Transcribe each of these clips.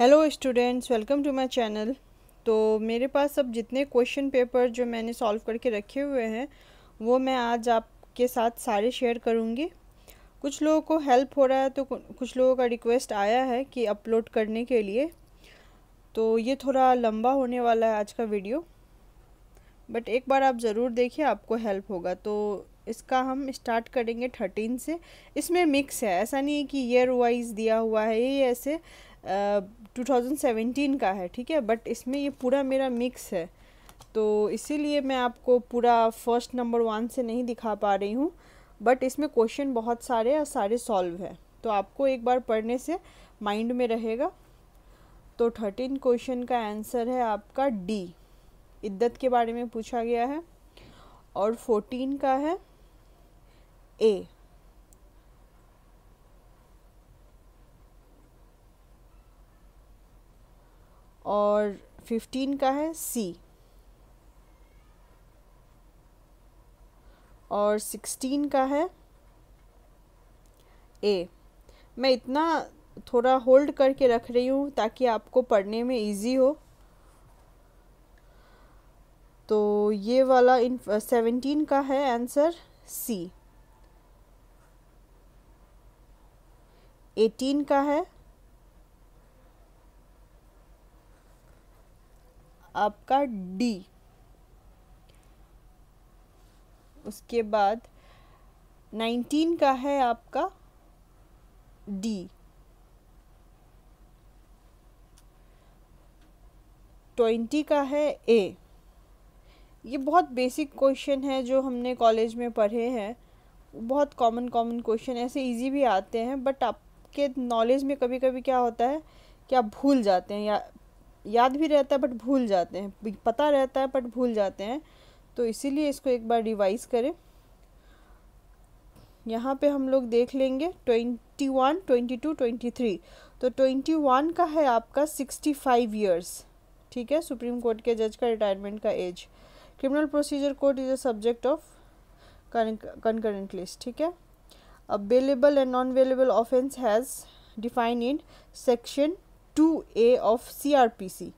Hello students welcome to my channel तो मेरे पास अब जितने क्वेश्चन पेपर जो मैंने सॉल्व करके रखे हुए हैं वो मैं आज आपके साथ सारे शेयर करूँगी कुछ लोगों को हेल्प हो रहा है तो कुछ लोगों का रिक्वेस्ट आया है कि अपलोड करने के लिए तो ये थोड़ा लंबा होने वाला है आज का वीडियो बट एक बार आप ज़रूर देखिए आपको हेल्प होगा तो इसका हम स्टार्ट करेंगे थर्टीन से इसमें मिक्स है ऐसा नहीं है कि ईयर वाइज दिया हुआ है ये ऐसे टू थाउजेंड सेवेंटीन का है ठीक है बट इसमें ये पूरा मेरा मिक्स है तो इसीलिए मैं आपको पूरा फर्स्ट नंबर वन से नहीं दिखा पा रही हूँ बट इसमें क्वेश्चन बहुत सारे और सारे सॉल्व है तो आपको एक बार पढ़ने से माइंड में रहेगा तो थर्टीन क्वेश्चन का आंसर है आपका डी इद्दत के बारे में पूछा गया है और फोर्टीन का है ए और फिफ्टीन का है सी और सिक्सटीन का है ए मैं इतना थोड़ा होल्ड करके रख रही हूँ ताकि आपको पढ़ने में इजी हो तो ये वाला इन सेवेंटीन का है आंसर सी एटीन का है आपका डी उसके बाद नाइनटीन का है आपका डी ट्वेंटी का है ए ये बहुत बेसिक क्वेश्चन है जो हमने कॉलेज में पढ़े हैं बहुत कॉमन कॉमन क्वेश्चन ऐसे इजी भी आते हैं बट आपके नॉलेज में कभी कभी क्या होता है कि आप भूल जाते हैं या याद भी रहता है बट भूल जाते हैं पता रहता है बट भूल जाते हैं तो इसीलिए इसको एक बार रिवाइज करें यहाँ पे हम लोग देख लेंगे twenty one twenty two twenty three तो ट्वेंटी वन का है आपका सिक्सटी फाइव ईयर्स ठीक है सुप्रीम कोर्ट के जज का रिटायरमेंट का age criminal procedure court is a subject of concurrent list ठीक है available and non available offence has defined in section two A of C R P C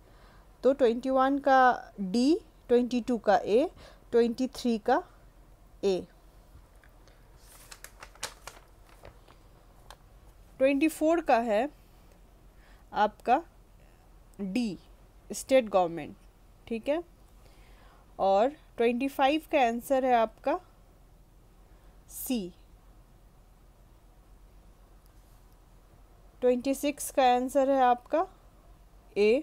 तो twenty one का D twenty two का A twenty three का A twenty four का है आपका D state government ठीक है और ट्वेंटी फाइव का आंसर है आपका सी ट्वेंटी सिक्स का आंसर है आपका ए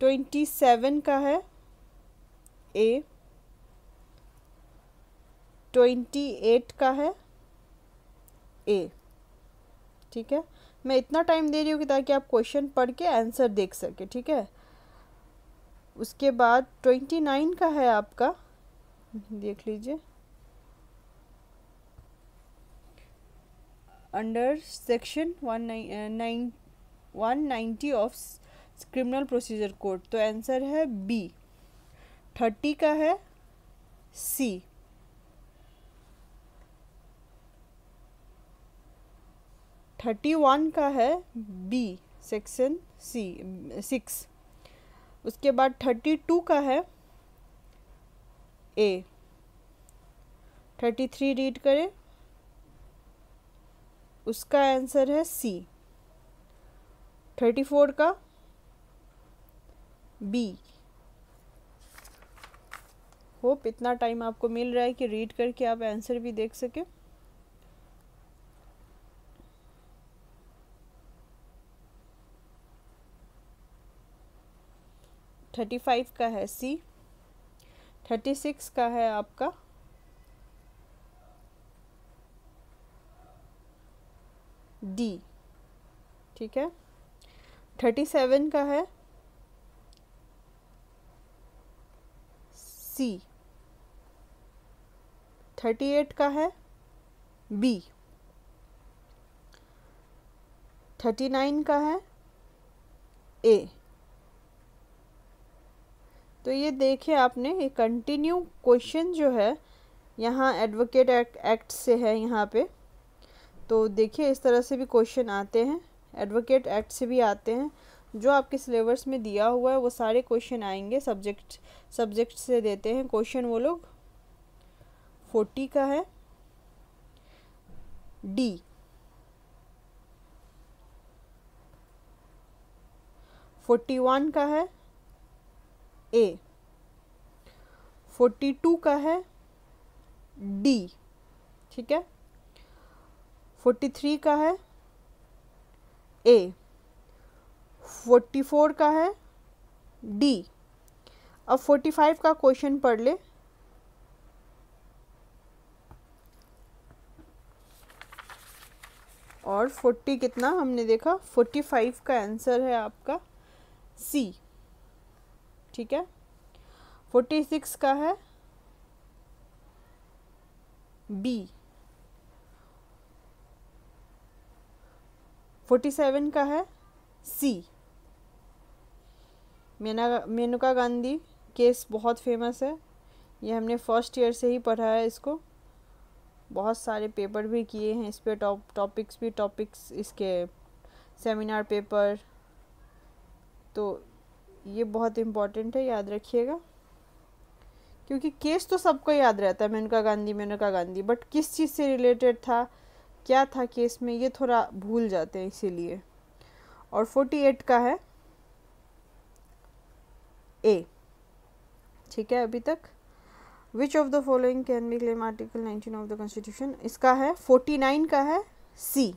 ट्वेंटी सेवन का है ए ट्वेंटी एट का है ए ठीक है मैं इतना टाइम दे रही हूँ कि ताकि आप क्वेश्चन पढ़ के आंसर देख सके ठीक है उसके बाद ट्वेंटी नाइन का है आपका देख लीजिए under section 190 of criminal procedure code तो आंसर है बी थर्टी का है सी थर्टी वन का है बी सेक्शन सी सिक्स उसके बाद थर्टी टू का है ए थर्टी थ्री रीड करें उसका आंसर है सी थर्टी फोर का बी होप इतना टाइम आपको मिल रहा है कि रीड करके आप आंसर भी देख सकें थर्टी फाइव का है सी थर्टी सिक्स का है आपका डी ठीक है थर्टी सेवन का है सी थर्टी एट का है बी थर्टी नाइन का है ए तो ये देखिए आपने ये कंटिन्यू क्वेश्चन जो है यहाँ एडवोकेट एक्ट से है यहाँ पे तो देखिए इस तरह से भी क्वेश्चन आते हैं एडवोकेट एक्ट से भी आते हैं जो आपके सिलेबस में दिया हुआ है वो सारे क्वेश्चन आएंगे सब्जेक्ट सब्जेक्ट से देते हैं क्वेश्चन वो लोग फोर्टी का है डी फोर्टी वन का है ए फोर्टी टू का है डी ठीक है फोर्टी थ्री का है ए फोर्टी फोर का है डी अब फोर्टी फाइव का क्वेश्चन पढ़ ले और फोर्टी कितना हमने देखा फोर्टी फाइव का आंसर है आपका सी ठीक है फोर्टी सिक्स का है बी फोर्टी सेवन का है सी मेना मेनका गांधी केस बहुत फेमस है ये हमने फर्स्ट ईयर से ही पढ़ा है इसको बहुत सारे पेपर भी किए हैं इस पर टॉप टॉपिक्स भी टॉपिक्स इसके सेमिनार पेपर तो ये बहुत इम्पॉर्टेंट है याद रखिएगा क्योंकि केस तो सबको याद रहता है मेनका गांधी मेनका गांधी बट किस चीज़ से रिलेटेड था क्या था केस में ये थोड़ा भूल जाते हैं इसीलिए और फोर्टी एट का है ए ठीक है अभी तक which of the following can be claim article nineteen of the constitution इसका है फोर्टी नाइन का है सी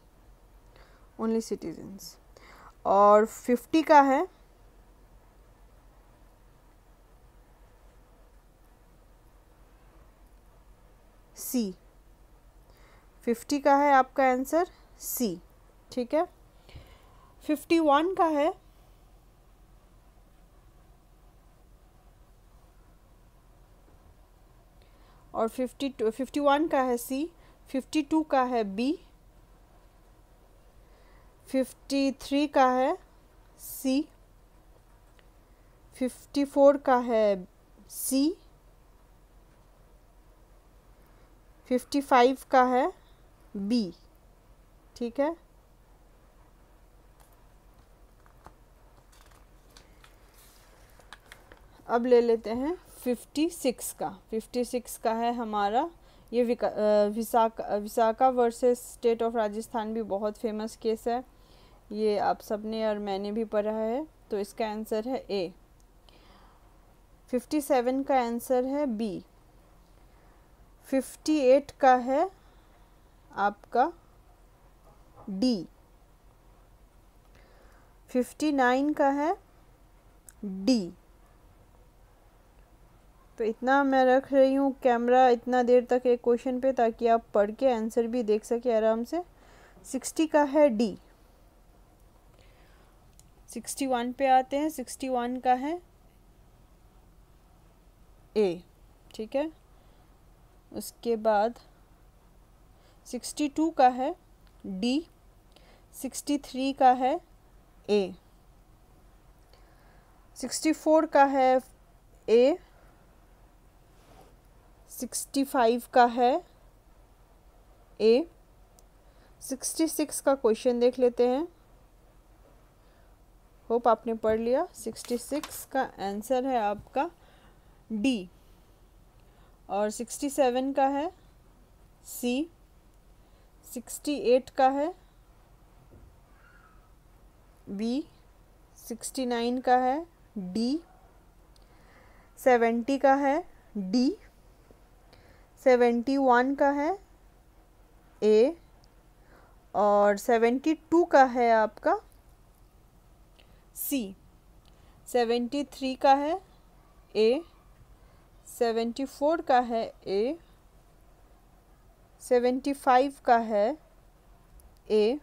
ओनली सिटीजन्स और फिफ्टी का है सी फिफ्टी का है आपका आंसर सी ठीक है फिफ्टी वन का है और फिफ्टी टू फिफ्टी वन का है सी फिफ्टी टू का है बी फिफ्टी थ्री का है सी फिफ्टी फोर का है सी फिफ्टी फाइव का है बी ठीक है अब ले लेते हैं फिफ्टी सिक्स का फिफ्टी सिक्स का है हमारा ये Vishaka Vishaka versus state of Rajasthan भी बहुत फेमस केस है ये आप सबने और मैंने भी पढ़ा है तो इसका आंसर है ए फिफ्टी सेवन का आंसर है बी फिफ्टी एट का है आपका डी फिफ्टी नाइन का है डी तो इतना मैं रख रही हूँ कैमरा इतना देर तक एक क्वेश्चन पे ताकि आप पढ़ के आंसर भी देख सके आराम से सिक्सटी का है डी सिक्सटी वन पे आते हैं सिक्सटी वन का है ए ठीक है उसके बाद सिक्सटी टू का है डी सिक्सटी थ्री का है ए सिक्सटी फोर का है ए सिक्सटी फाइव का है ए सिक्सटी सिक्स का क्वेश्चन देख लेते हैं होप आपने पढ़ लिया सिक्सटी सिक्स का आंसर है आपका डी और सिक्सटी सेवन का है सी सिक्सटी एट का है बी सिक्सटी नाइन का है डी सेवेंटी का है डी सेवेंटी वन का है ए और सेवेंटी टू का है आपका सी सेवेंटी थ्री का है ए सेवेंटी फोर का है ए सेवेंटी फाइव का है ए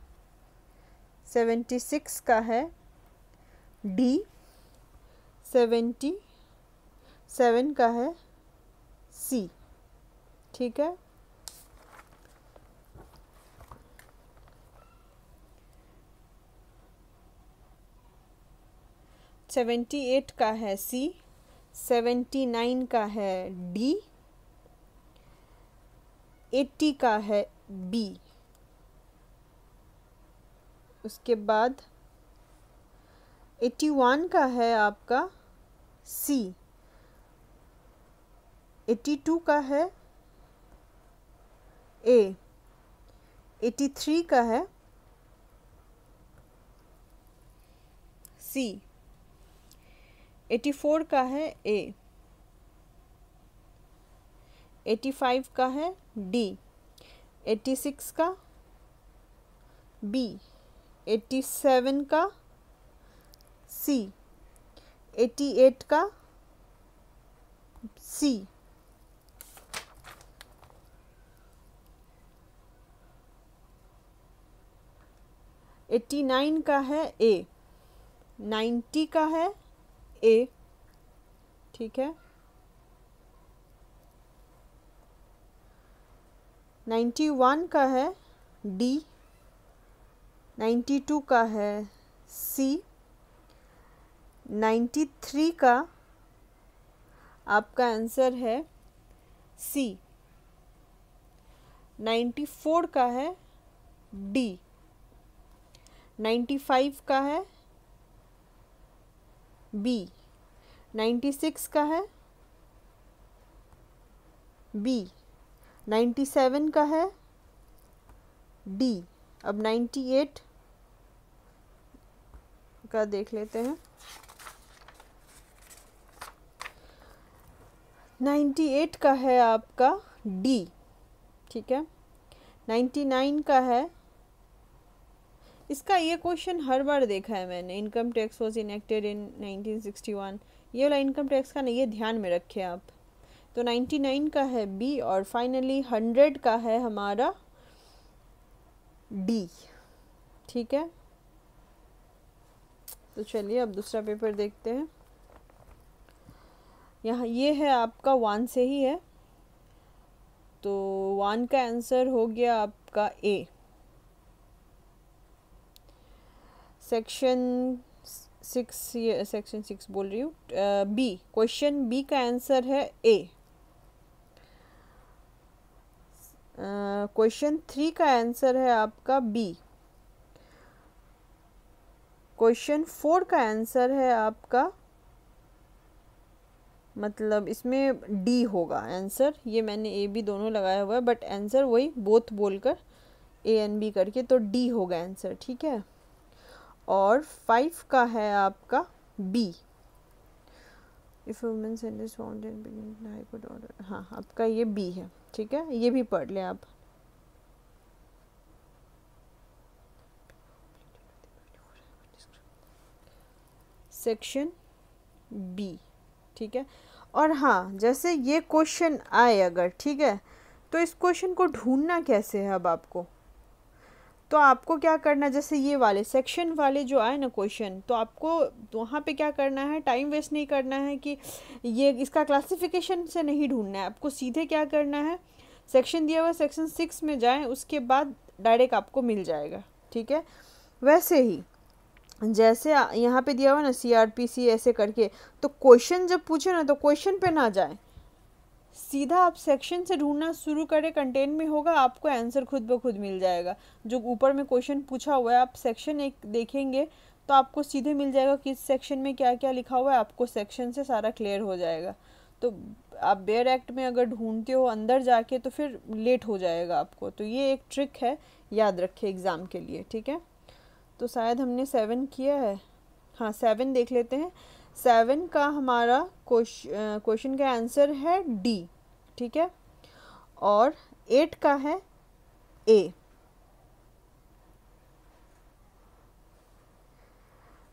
सेवेंटी सिक्स का है डी सेवेंटी सेवन का है सी ठीक है सेवेंटी एट का है सी सेवेंटी नाइन का है डी एट्टी का है बी उसके बाद एट्टी वन का है आपका सी एट्टी टू का है ए एट्टी थ्री का है सी एटी फोर का है ए एटी फाइव का है डी एटी सिक्स का बी एट्टी सेवन का सी एटी एट का सी एट्टी नाइन का है ए नाइन्टी का है ए ठीक है नाइन्टी वन का है डी नाइन्टी टू का है सी नाइन्टी थ्री का आपका आंसर है सी नाइन्टी फोर का है डी नाइन्टी फाइव का है बी नाइन्टी सिक्स का है बी सेवन का है डी अब एट का देख लेते हैं नाइन्टी एट का है आपका डी ठीक है नाइन्टी नाइन का है इसका ये क्वेश्चन हर बार देखा है मैंने income tax was enacted in nineteen sixty one ये वाला इनकम टैक्स का नहीं ये ध्यान में रखे आप तो 99 का है बी और फाइनली 100 का है हमारा डी ठीक है तो चलिए अब दूसरा पेपर देखते हैं यहाँ ये है आपका वन से ही है तो वन का आंसर हो गया आपका A section six section six बोल रही हूँ बी क्वेश्चन बी का आंसर है ए क्वेश्चन थ्री का आंसर है आपका बी क्वेश्चन फोर का आंसर है आपका मतलब इसमें डी होगा आंसर ये मैंने ए बी दोनों लगाया हुआ है बट आंसर वही बोथ बोलकर ए एन बी करके तो डी होगा आंसर ठीक है और फाइव का है आपका B if women's in this fountain begin I good order हाँ आपका ये बी है ठीक है ये भी पढ़ लें आप सेक्शन बी ठीक है और हाँ जैसे ये क्वेश्चन आए अगर ठीक है तो इस क्वेश्चन को ढूंढना कैसे है अब आपको तो आपको क्या करना है जैसे ये वाले सेक्शन वाले जो आए ना क्वेश्चन तो आपको वहाँ पे क्या करना है टाइम वेस्ट नहीं करना है कि ये इसका क्लासिफिकेशन से नहीं ढूंढना है आपको सीधे क्या करना है सेक्शन दिया हुआ सेक्शन सिक्स में जाएं उसके बाद डायरेक्ट आपको मिल जाएगा ठीक है वैसे ही जैसे यहाँ पे दिया हुआ ना सी आर पी सी ऐसे करके तो क्वेश्चन जब पूछे ना तो क्वेश्चन पे ना जाए सीधा आप सेक्शन से ढूंढना शुरू करें कंटेन में होगा आपको आंसर खुद ब खुद मिल जाएगा जो ऊपर में क्वेश्चन पूछा हुआ है आप सेक्शन एक देखेंगे तो आपको सीधे मिल जाएगा किस सेक्शन में क्या क्या लिखा हुआ है आपको सेक्शन से सारा क्लियर हो जाएगा तो आप बेयर एक्ट में अगर ढूंढते हो अंदर जाके तो फिर लेट हो जाएगा आपको तो ये एक ट्रिक है याद रखें एग्ज़ाम के लिए ठीक है तो शायद हमने सेवन किया है हाँ सेवन देख लेते हैं सेवन का हमारा क्वेश्चन का आंसर है डी ठीक है और एट का है ए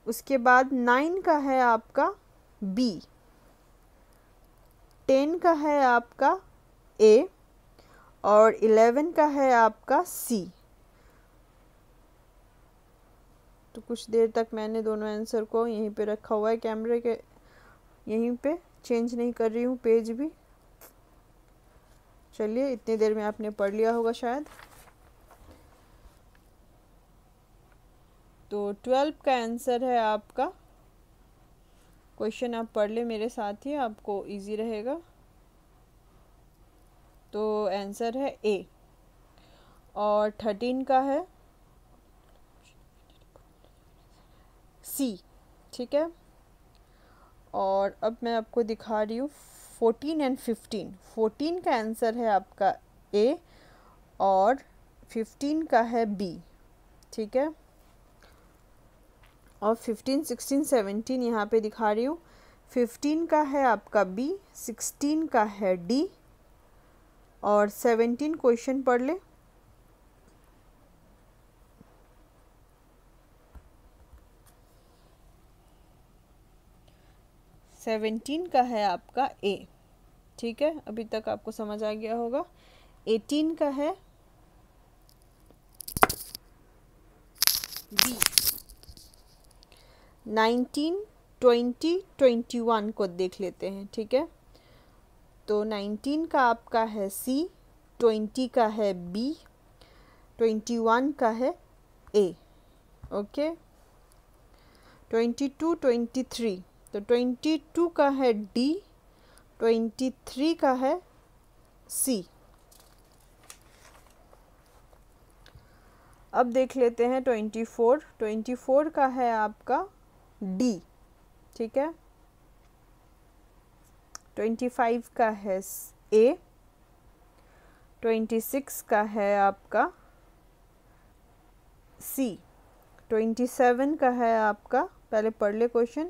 उसके बाद नाइन का है आपका बी टेन का है आपका ए और इलेवन का है आपका सी तो कुछ देर तक मैंने दोनों आंसर को यहीं पे रखा हुआ है कैमरे के यहीं पे चेंज नहीं कर रही हूँ पेज भी चलिए इतनी देर में आपने पढ़ लिया होगा शायद तो ट्वेल्व का आंसर है आपका क्वेश्चन आप पढ़ ले मेरे साथ ही आपको इजी रहेगा तो आंसर है ए और थर्टीन का है सी ठीक है और अब मैं आपको दिखा रही हूँ फोर्टीन एंड फिफ्टीन फोर्टीन का आंसर है आपका ए और फिफ्टीन का है बी ठीक है और फिफ्टीन सिक्सटीन सेवेंटीन यहाँ पे दिखा रही हूँ फिफ्टीन का है आपका बी सिक्सटीन का है डी और सेवेंटीन क्वेश्चन पढ़ ले सेवेंटीन का है आपका ए ठीक है अभी तक आपको समझ आ गया होगा एटीन का है B nineteen twenty twenty one को देख लेते हैं ठीक है तो नाइनटीन का आपका है सी ट्वेंटी का है बी ट्वेंटी वन का है A okay twenty two twenty three तो ट्वेंटी टू का है डी ट्वेंटी थ्री का है सी अब देख लेते हैं ट्वेंटी फोर ट्वेंटी फोर का है आपका डी ठीक है ट्वेंटी फाइव का है ए ट्वेंटी सिक्स का है आपका सी ट्वेंटी सेवन का है आपका पहले पढ़ ले क्वेश्चन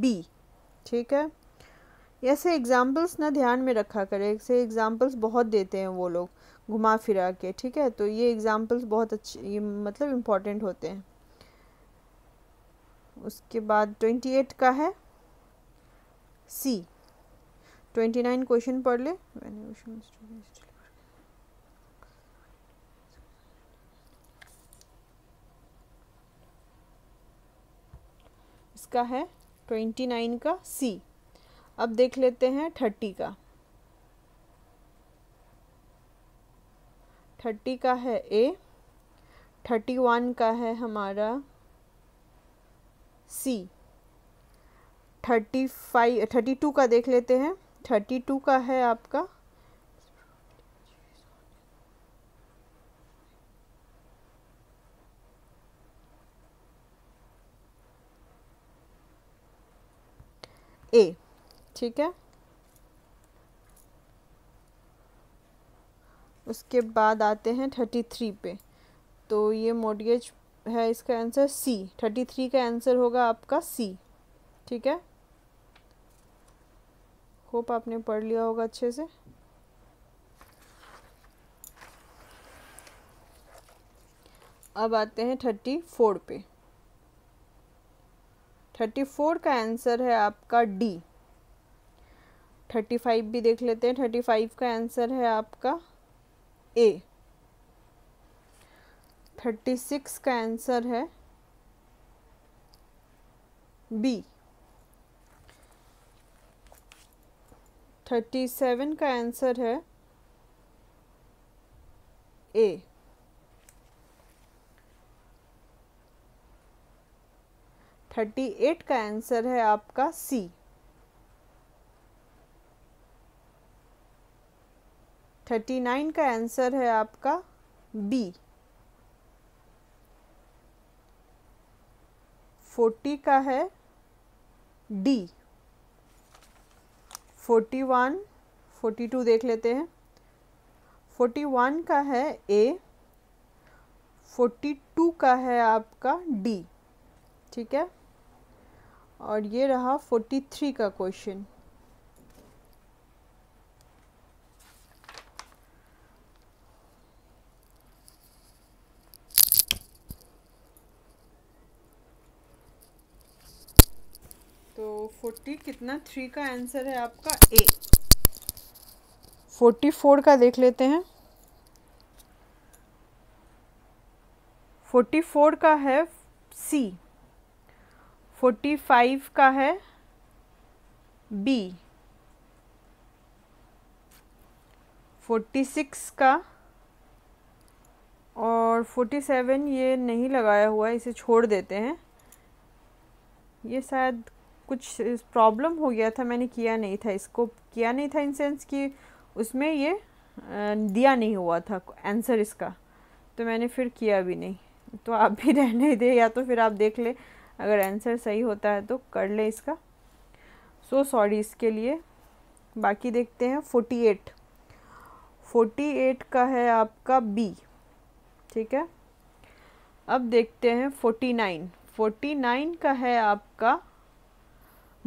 बी ठीक है ऐसे एग्ज़ाम्पल्स ना ध्यान में रखा करें ऐसे एग्ज़ाम्पल्स बहुत देते हैं वो लोग घुमा फिरा के ठीक है तो ये एग्ज़ाम्पल्स बहुत अच्छे ये मतलब इम्पॉर्टेंट होते हैं उसके बाद ट्वेंटी एट का है सी ट्वेंटी नाइन क्वेश्चन पढ़ ले इसका है ट्वेंटी नाइन का सी अब देख लेते हैं थर्टी का थर्टी का है ए थर्टी वन का है हमारा C thirty five thirty two का देख लेते हैं थर्टी टू का है आपका ए ठीक है उसके बाद आते हैं थर्टी थ्री पे तो ये मोडगेज है इसका आंसर सी थर्टी थ्री का आंसर होगा आपका सी ठीक है होप आपने पढ़ लिया होगा अच्छे से अब आते हैं थर्टी फोर पे थर्टी फोर का आंसर है आपका डी थर्टी फाइव भी देख लेते हैं थर्टी फाइव का आंसर है आपका ए थर्टी सिक्स का आंसर है बी थर्टी सेवन का आंसर है ए थर्टी एट का आंसर है आपका सी थर्टी नाइन का आंसर है आपका बी फोर्टी का है D forty one forty two देख लेते हैं फोर्टी वन का है ए फोर्टी टू का है आपका डी ठीक है और ये रहा 43 का क्वेश्चन तो 40 कितना थ्री का आंसर है आपका ए 44 का देख लेते हैं 44 का है सी फोर्टी फाइव का है बी फोर्टी सिक्स का और फोर्टी सेवन ये नहीं लगाया हुआ है इसे छोड़ देते हैं ये शायद कुछ प्रॉब्लम हो गया था मैंने किया नहीं था इसको किया नहीं था इन सेंस कि उसमें ये दिया नहीं हुआ था आंसर इसका तो मैंने फिर किया भी नहीं तो आप भी रहने दे या तो फिर आप देख ले अगर आंसर सही होता है तो कर ले इसका सो so सॉरी इसके लिए बाकी देखते हैं फोर्टी एट फोर्टी एट का है आपका बी ठीक है अब देखते हैं फोर्टी नाइन फोर्टी नाइन का है आपका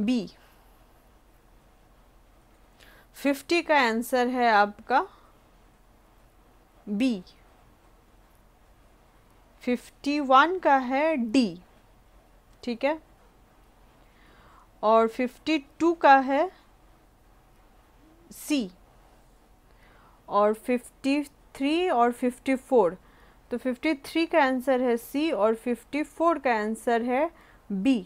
बी फिफ्टी का आंसर है आपका बी फिफ्टी वन का है डी ठीक है और फिफ्टी टू का है सी और फिफ्टी थ्री और फिफ्टी फोर तो फिफ्टी थ्री का आंसर है सी और फिफ्टी फोर का आंसर है बी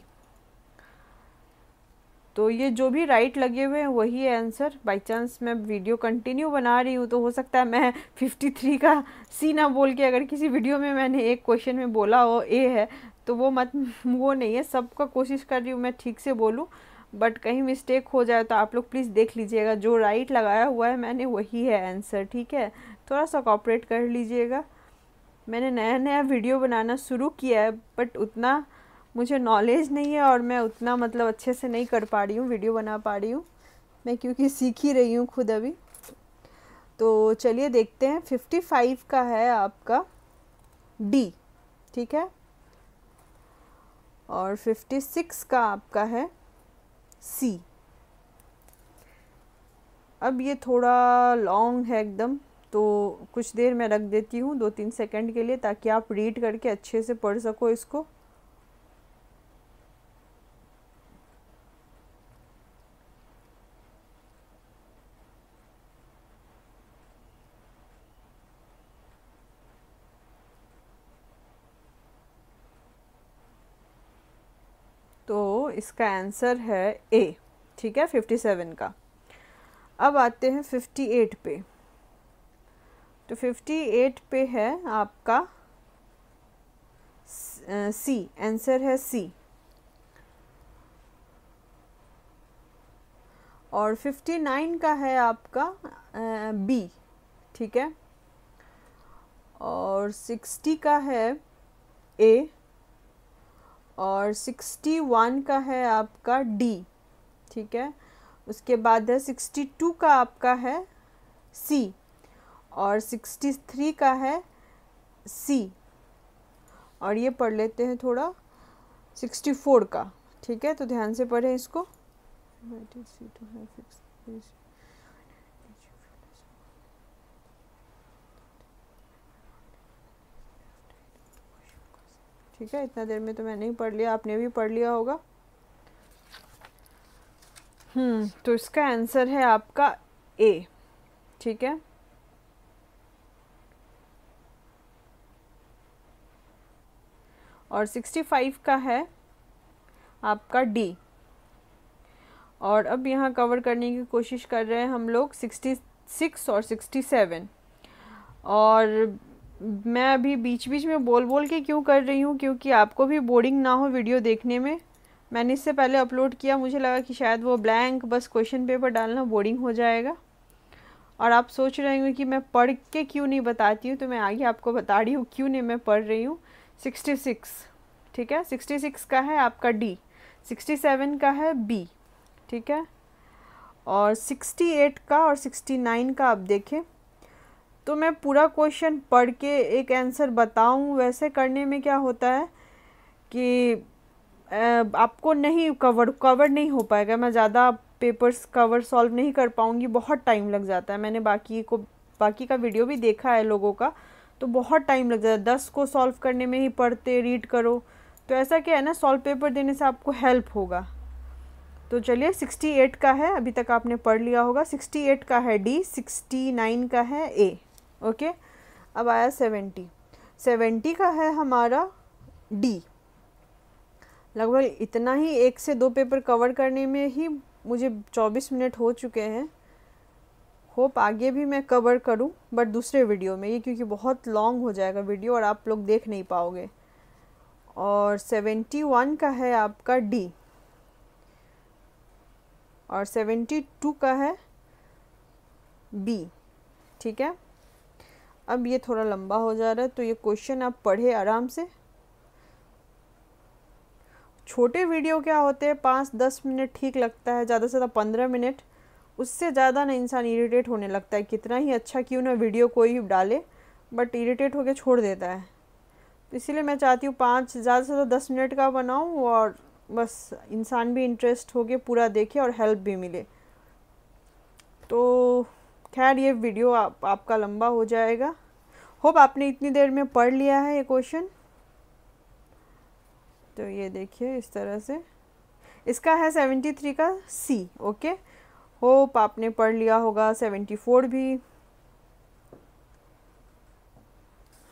तो ये जो भी राइट लगे हुए हैं वही है आंसर बाय चांस मैं वीडियो कंटिन्यू बना रही हूँ तो हो सकता है मैं 53 का सी ना बोल के अगर किसी वीडियो में मैंने एक क्वेश्चन में बोला हो ए है तो वो मत वो नहीं है सबका कोशिश कर रही हूँ मैं ठीक से बोलूँ बट कहीं मिस्टेक हो जाए तो आप लोग प्लीज़ देख लीजिएगा जो राइट लगाया हुआ है मैंने वही है आंसर ठीक है थोड़ा सा कॉपरेट कर लीजिएगा मैंने नया नया वीडियो बनाना शुरू किया है बट उतना मुझे नॉलेज नहीं है और मैं उतना मतलब अच्छे से नहीं कर पा रही हूँ वीडियो बना पा रही हूँ मैं क्योंकि सीख ही रही हूँ खुद अभी तो चलिए देखते हैं फिफ्टी फाइव का है आपका डी ठीक है और 56 का आपका है सी अब ये थोड़ा लॉन्ग है एकदम तो कुछ देर मैं रख देती हूँ दो तीन सेकंड के लिए ताकि आप रीड करके अच्छे से पढ़ सको इसको इसका आंसर है ए ठीक है 57 का अब आते हैं 58 पे तो 58 पे है आपका सी आंसर है सी और 59 का है आपका बी ठीक है और 60 का है ए और सिक्सटी वन का है आपका डी ठीक है उसके बाद है सिक्सटी टू का आपका है सी और सिक्सटी थ्री का है सी और ये पढ़ लेते हैं थोड़ा सिक्सटी फोर का ठीक है तो ध्यान से पढ़ें इसको ठीक है इतना देर में तो मैंने ही पढ़ लिया आपने भी पढ़ लिया होगा हम्म तो इसका आंसर है आपका ए ठीक है और 65 का है आपका डी और अब यहाँ कवर करने की कोशिश कर रहे हैं हम लोग 66 और 67 और मैं अभी बीच बीच में बोल बोल के क्यों कर रही हूँ क्योंकि आपको भी बोरिंग ना हो वीडियो देखने में मैंने इससे पहले अपलोड किया मुझे लगा कि शायद वो ब्लैंक बस क्वेश्चन पेपर डालना बोरिंग हो जाएगा और आप सोच रहे होंगे कि मैं पढ़ के क्यों नहीं बताती हूँ तो मैं आगे आपको बता रही हूँ क्यों नहीं मैं पढ़ रही हूँ सिक्सटी सिक्स ठीक है सिक्सटी सिक्स का है आपका डी सिक्सटी सेवन का है बी ठीक है और सिक्सटी एट का और सिक्सटी नाइन का आप देखें तो मैं पूरा क्वेश्चन पढ़ के एक आंसर बताऊं वैसे करने में क्या होता है कि आपको नहीं कवर कवर नहीं हो पाएगा मैं ज़्यादा पेपर्स कवर सॉल्व नहीं कर पाऊँगी बहुत टाइम लग जाता है मैंने बाकी को बाकी का वीडियो भी देखा है लोगों का तो बहुत टाइम लग जाता है दस को सॉल्व करने में ही पढ़ते रीड करो तो ऐसा क्या है ना सॉल्व पेपर देने से आपको हेल्प होगा तो चलिए 68 का है अभी तक आपने पढ़ लिया होगा 68 का है डी 69 का है ए ओके अब आया सेवेंटी सेवेंटी का है हमारा डी लगभग इतना ही एक से दो पेपर कवर करने में ही मुझे चौबीस मिनट हो चुके हैं होप आगे भी मैं कवर करूं बट दूसरे वीडियो में ये क्योंकि बहुत लॉन्ग हो जाएगा वीडियो और आप लोग देख नहीं पाओगे और सेवेंटी वन का है आपका डी और सेवेंटी टू का है बी ठीक है अब ये थोड़ा लंबा हो जा रहा है तो ये क्वेश्चन आप पढ़े आराम से छोटे वीडियो क्या होते हैं पाँच दस मिनट ठीक लगता है ज़्यादा से ज़्यादा पंद्रह मिनट उससे ज़्यादा ना इंसान इरीटेट होने लगता है कितना ही अच्छा क्यों ना वीडियो कोई डाले बट इरीटेट होकर छोड़ देता है तो इसीलिए मैं चाहती हूँ पाँच ज़्यादा से ज़्यादा दस मिनट का बनाऊँ और बस इंसान भी इंटरेस्ट हो के पूरा देखे और हेल्प भी मिले तो खैर ये वीडियो आप, आपका लंबा हो जाएगा होप आपने इतनी देर में पढ़ लिया है ये क्वेश्चन तो ये देखिए इस तरह से इसका है सेवेंटी थ्री का सी ओके होप आपने पढ़ लिया होगा सेवेंटी फोर भी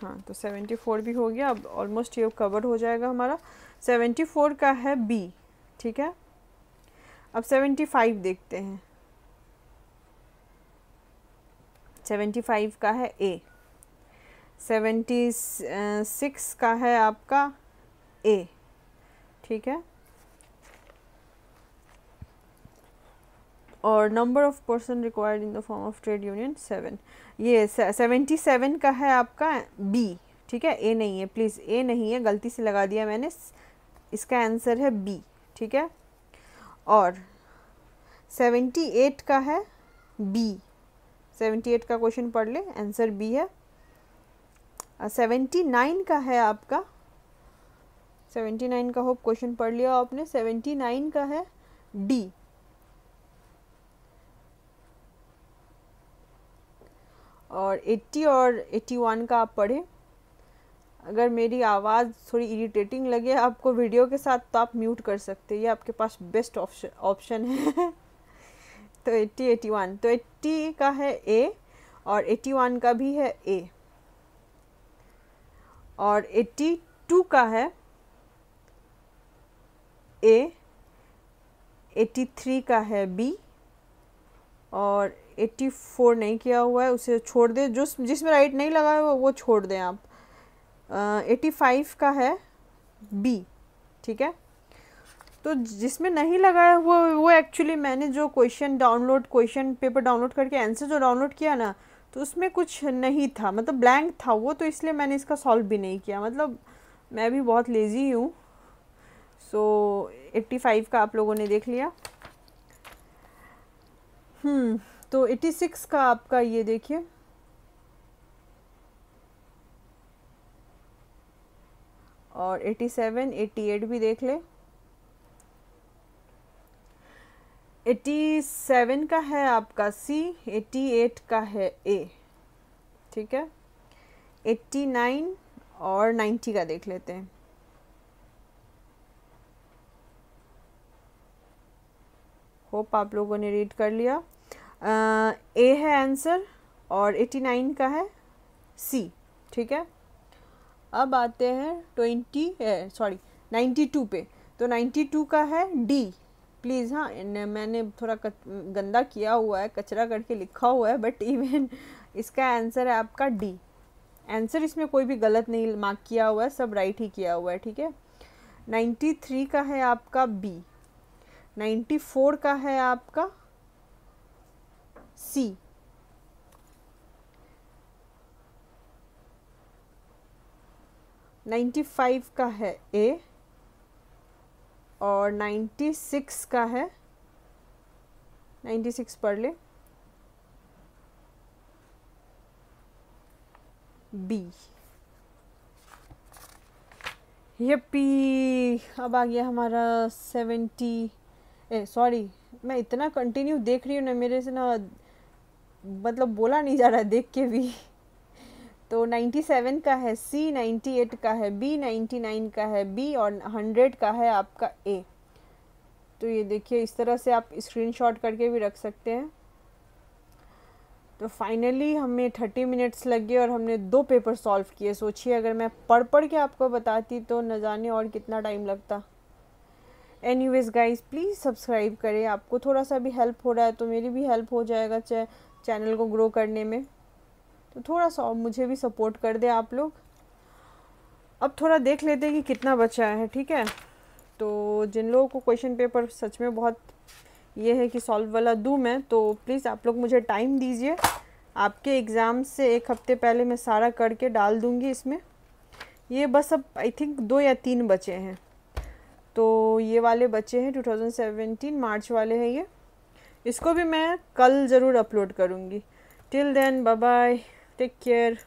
हाँ तो सेवेंटी फोर भी हो गया अब ऑलमोस्ट ये कवर हो जाएगा हमारा सेवेंटी फोर का है बी ठीक है अब सेवेंटी फाइव देखते हैं सेवेंटी फाइव का है ए सेवेंटी सिक्स का है आपका ए ठीक है और number of person required in the form of trade union seven ये सेवेंटी सेवन का है आपका बी ठीक है ए नहीं है प्लीज़ ए नहीं है गलती से लगा दिया मैंने इसका आंसर है बी ठीक है और सेवेंटी एट का है बी सेवेंटी एट का क्वेश्चन पढ़ ले आंसर बी है सेवेंटी नाइन का है आपका सेवेंटी नाइन का होप क्वेश्चन पढ़ लिया आपने सेवेंटी नाइन का है डी और एट्टी और एट्टी वन का आप पढ़ें अगर मेरी आवाज़ थोड़ी इरिटेटिंग लगे आपको वीडियो के साथ तो आप म्यूट कर सकते हैं ये आपके पास बेस्ट ऑप्शन ऑप्शन है तो एट्टी एटी वन तो एट्टी का है ए और एट्टी वन का भी है ए और एट्टी टू का है ए एट्टी थ्री का है बी और एट्टी फोर नहीं किया हुआ है उसे छोड़ दें जो जिसमें राइट नहीं लगा है वो छोड़ दें आप एटी फाइव का है बी ठीक है तो जिसमें नहीं लगाया हुआ वो एक्चुअली मैंने जो question download question paper download करके आंसर जो डाउनलोड किया ना तो उसमें कुछ नहीं था मतलब ब्लैंक था वो तो इसलिए मैंने इसका सॉल्व भी नहीं किया मतलब मैं भी बहुत लेज़ी हूँ सो एट्टी फाइव का आप लोगों ने देख लिया हम्म, तो एट्टी सिक्स का आपका ये देखिए और एटी सेवन एटी एट भी देख ले एटी सेवन का है आपका सी एट्टी एट का है ए ठीक है एट्टी नाइन और नाइन्टी का देख लेते हैं होप आप लोगों ने रीड कर लिया ए ए है आंसर और एट्टी नाइन का है सी ठीक है अब आते हैं ट्वेंटी सॉरी नाइन्टी टू पे तो नाइन्टी टू का है डी प्लीज़ हाँ मैंने थोड़ा कच, गंदा किया हुआ है कचरा करके लिखा हुआ है बट इवन इसका आंसर है आपका डी आंसर इसमें कोई भी गलत नहीं मार्क किया हुआ है सब राइट ही किया हुआ है ठीक है नाइन्टी थ्री का है आपका बी नाइन्टी फोर का है आपका सी नाइन्टी फाइव का है ए और 96 का है 96 पढ़ ले बी ये पी अब आ गया हमारा सेवेंटी ए सॉरी मैं इतना कंटिन्यू देख रही हूँ ना मेरे से ना मतलब बोला नहीं जा रहा है देख के भी तो 97 का है सी 98 का है बी 99 का है बी और 100 का है आपका ए तो ये देखिए इस तरह से आप स्क्रीनशॉट करके भी रख सकते हैं तो फाइनली हमें थर्टी मिनट्स लगे और हमने दो पेपर सॉल्व किए सोचिए अगर मैं पढ़ पढ़ के आपको बताती तो न जाने और कितना टाइम लगता anyways guys please subscribe करें आपको थोड़ा सा भी हेल्प हो रहा है तो मेरी भी हेल्प हो जाएगा चैनल को ग्रो करने में तो थोड़ा सा मुझे भी सपोर्ट कर दे आप लोग अब थोड़ा देख लेते हैं कि कितना बचा है ठीक है तो जिन लोगों को क्वेश्चन पेपर सच में बहुत ये है कि सॉल्व वाला दूँ मैं तो प्लीज़ आप लोग मुझे टाइम दीजिए आपके एग्ज़ाम से एक हफ़्ते पहले मैं सारा करके डाल दूँगी इसमें ये बस अब आई थिंक दो या तीन बचे हैं तो ये वाले बचे हैं 2017 मार्च वाले हैं ये इसको भी मैं कल ज़रूर अपलोड करूँगी till then bye bye Take care.